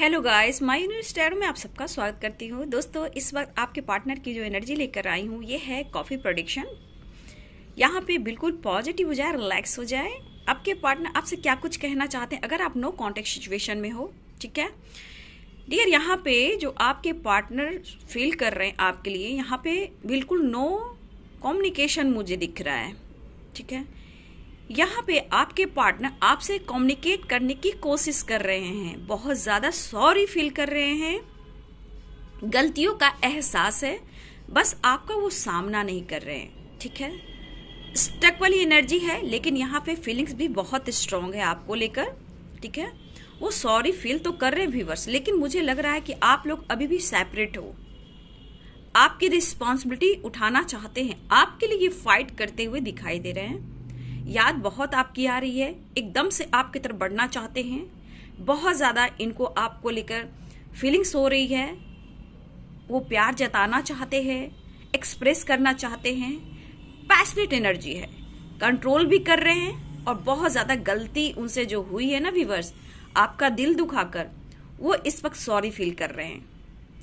hello guys my universe tarot में आप सबका स्वागत करती हूँ दोस्तों इस वक्त आपके पार्टनर की जो एनर्जी लेकर आई हूँ ये है कॉफ़ी प्रोडिक्शन यहाँ पे बिल्कुल पॉजिटिव हो जाए रिलैक्स हो जाए आपके पार्टनर आपसे क्या कुछ कहना चाहते हैं अगर आप नो कॉन्टेक्ट सिचुएशन में हो ठीक है डियर यहाँ पे जो आपके पार्टनर फील कर रहे हैं आपके लिए यहाँ पे बिल्कुल नो कॉम्युनिकेशन मुझे दिख रहा है ठीक है यहाँ पे आपके पार्टनर आपसे कम्युनिकेट करने की कोशिश कर रहे हैं बहुत ज़्यादा सॉरी फील कर रहे हैं गलतियों का एहसास है बस आपका वो सामना नहीं कर रहे हैं ठीक है स्टक वाली एनर्जी है लेकिन यहाँ पे फीलिंग्स भी बहुत स्ट्रांग है आपको लेकर ठीक है वो सॉरी फील तो कर रहे हैं व्यूवर्स लेकिन मुझे लग रहा है कि आप लोग अभी भी सेपरेट हो आपकी रिस्पॉन्सिबिलिटी उठाना चाहते हैं आपके लिए ये फाइट करते हुए दिखाई दे रहे हैं याद बहुत आपकी आ रही है एकदम से आपकी तरफ बढ़ना चाहते हैं बहुत ज़्यादा इनको आपको लेकर फीलिंग्स हो रही है वो प्यार जताना चाहते हैं एक्सप्रेस करना चाहते हैं पैशनेट एनर्जी है कंट्रोल भी कर रहे हैं और बहुत ज़्यादा गलती उनसे जो हुई है ना व्यूवर्स आपका दिल दुखाकर वो इस वक्त सॉरी फील कर रहे हैं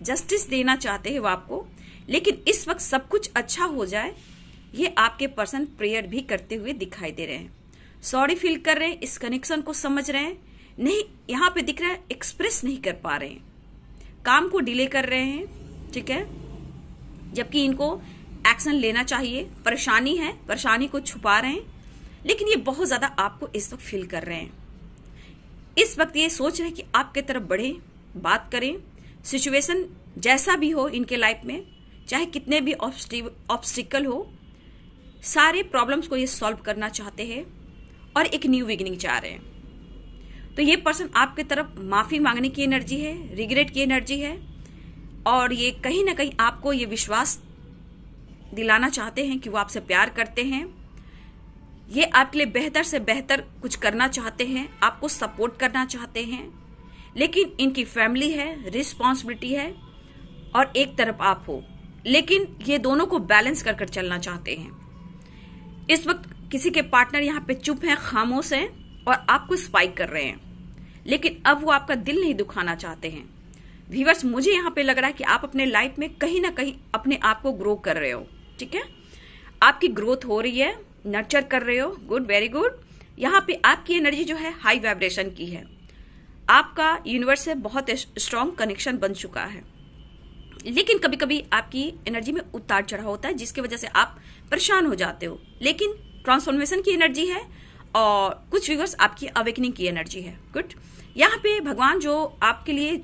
जस्टिस देना चाहते हैं वो आपको लेकिन इस वक्त सब कुछ अच्छा हो जाए ये आपके पर्सन प्रेयर भी करते हुए दिखाई दे रहे हैं सॉरी फील कर रहे हैं इस कनेक्शन को समझ रहे हैं नहीं यहाँ पे दिख रहा है एक्सप्रेस नहीं कर पा रहे हैं काम को डिले कर रहे हैं ठीक है जबकि इनको एक्शन लेना चाहिए परेशानी है परेशानी को छुपा रहे हैं लेकिन ये बहुत ज्यादा आपको इस वक्त फील कर रहे हैं इस वक्त ये सोच रहे हैं कि आपके तरफ बढ़े बात करें सिचुएशन जैसा भी हो इनके लाइफ में चाहे कितने भी ऑब्स्टिकल हो सारे प्रॉब्लम्स को ये सॉल्व करना चाहते हैं और एक न्यू बिगिनिंग चाह रहे हैं तो ये पर्सन आपके तरफ माफी मांगने की एनर्जी है रिग्रेट की एनर्जी है और ये कहीं ना कहीं आपको ये विश्वास दिलाना चाहते हैं कि वो आपसे प्यार करते हैं ये आपके लिए बेहतर से बेहतर कुछ करना चाहते हैं आपको सपोर्ट करना चाहते हैं लेकिन इनकी फैमिली है रिस्पॉन्सिबिलिटी है और एक तरफ आप हो लेकिन ये दोनों को बैलेंस कर कर चलना चाहते हैं इस वक्त किसी के पार्टनर यहाँ पे चुप हैं खामोश हैं और आपको स्पाइक कर रहे हैं लेकिन अब वो आपका दिल नहीं दुखाना चाहते हैं व्यूवर्स मुझे यहाँ पे लग रहा है कि आप अपने लाइफ में कहीं ना कहीं अपने आप को ग्रो कर रहे हो ठीक है आपकी ग्रोथ हो रही है नर्चर कर रहे हो गुड वेरी गुड यहाँ पे आपकी एनर्जी जो है हाई वाइब्रेशन की है आपका यूनिवर्स से बहुत स्ट्रांग कनेक्शन बन चुका है लेकिन कभी कभी आपकी एनर्जी में उतार चढ़ाव होता है जिसकी वजह से आप परेशान हो जाते हो लेकिन ट्रांसफॉर्मेशन की एनर्जी है और कुछ व्यूवर्स आपकी अवेकनिंग की एनर्जी है गुड यहाँ पे भगवान जो आपके लिए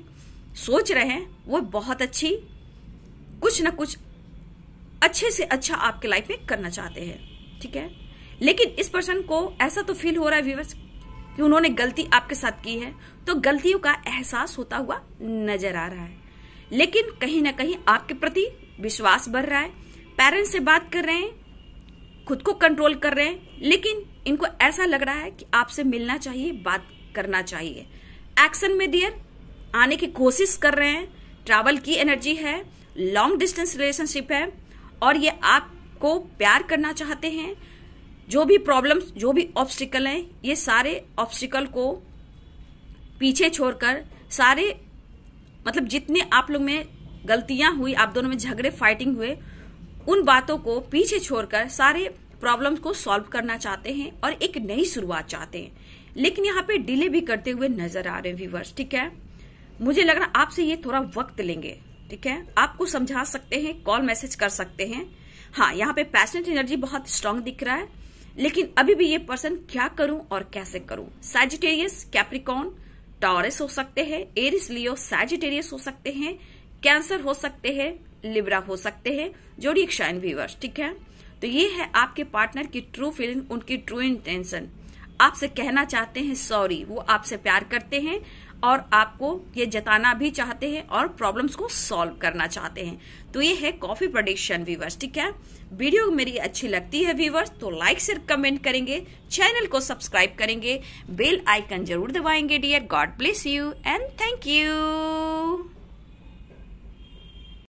सोच रहे हैं वो बहुत अच्छी कुछ ना कुछ अच्छे से अच्छा आपके लाइफ में करना चाहते हैं ठीक है लेकिन इस पर्सन को ऐसा तो फील हो रहा है व्यूवर्स कि उन्होंने गलती आपके साथ की है तो गलतियों का एहसास होता हुआ नजर आ रहा है लेकिन कहीं ना कहीं आपके प्रति विश्वास बढ़ रहा है पेरेंट्स से बात कर रहे हैं खुद को कंट्रोल कर रहे हैं लेकिन इनको ऐसा लग रहा है कि आपसे मिलना चाहिए बात करना चाहिए एक्शन में डियर आने की कोशिश कर रहे हैं ट्रैवल की एनर्जी है लॉन्ग डिस्टेंस रिलेशनशिप है और ये आपको प्यार करना चाहते हैं जो भी प्रॉब्लम्स जो भी ऑब्स्टिकल हैं ये सारे ऑब्स्टिकल को पीछे छोड़कर सारे मतलब जितने आप लोग में गलतियां हुई आप दोनों में झगड़े फाइटिंग हुए उन बातों को पीछे छोड़कर सारे प्रॉब्लम्स को सॉल्व करना चाहते हैं और एक नई शुरुआत चाहते हैं लेकिन यहाँ पे डिले भी करते हुए नजर आ रहे हैं व्यूवर्स ठीक है मुझे लग रहा आपसे ये थोड़ा वक्त लेंगे ठीक है आपको समझा सकते हैं कॉल मैसेज कर सकते हैं हाँ यहाँ पे पैशनेट एनर्जी बहुत स्ट्रांग दिख रहा है लेकिन अभी भी ये पर्सन क्या करूं और कैसे करूं सैजिटेरियस कैप्रिकॉन टॉरस हो सकते हैं एरिस लियो सैजिटेरियस हो सकते हैं कैंसर हो सकते हैं लिब्रा हो सकते हैं जोड़ी शाइन व्यूवर्स ठीक है तो ये है आपके पार्टनर की ट्रू फीलिंग उनकी ट्रू इंटेंशन आपसे कहना चाहते हैं सॉरी वो आपसे प्यार करते हैं और आपको ये जताना भी चाहते हैं और प्रॉब्लम्स को सॉल्व करना चाहते हैं तो ये है कॉफी प्रोडिक्शन व्यूवर्स ठीक है वीडियो मेरी अच्छी लगती है व्यूवर्स तो लाइक से कमेंट करेंगे चैनल को सब्सक्राइब करेंगे बेल आइकन जरूर दबाएंगे dear God bless you and thank you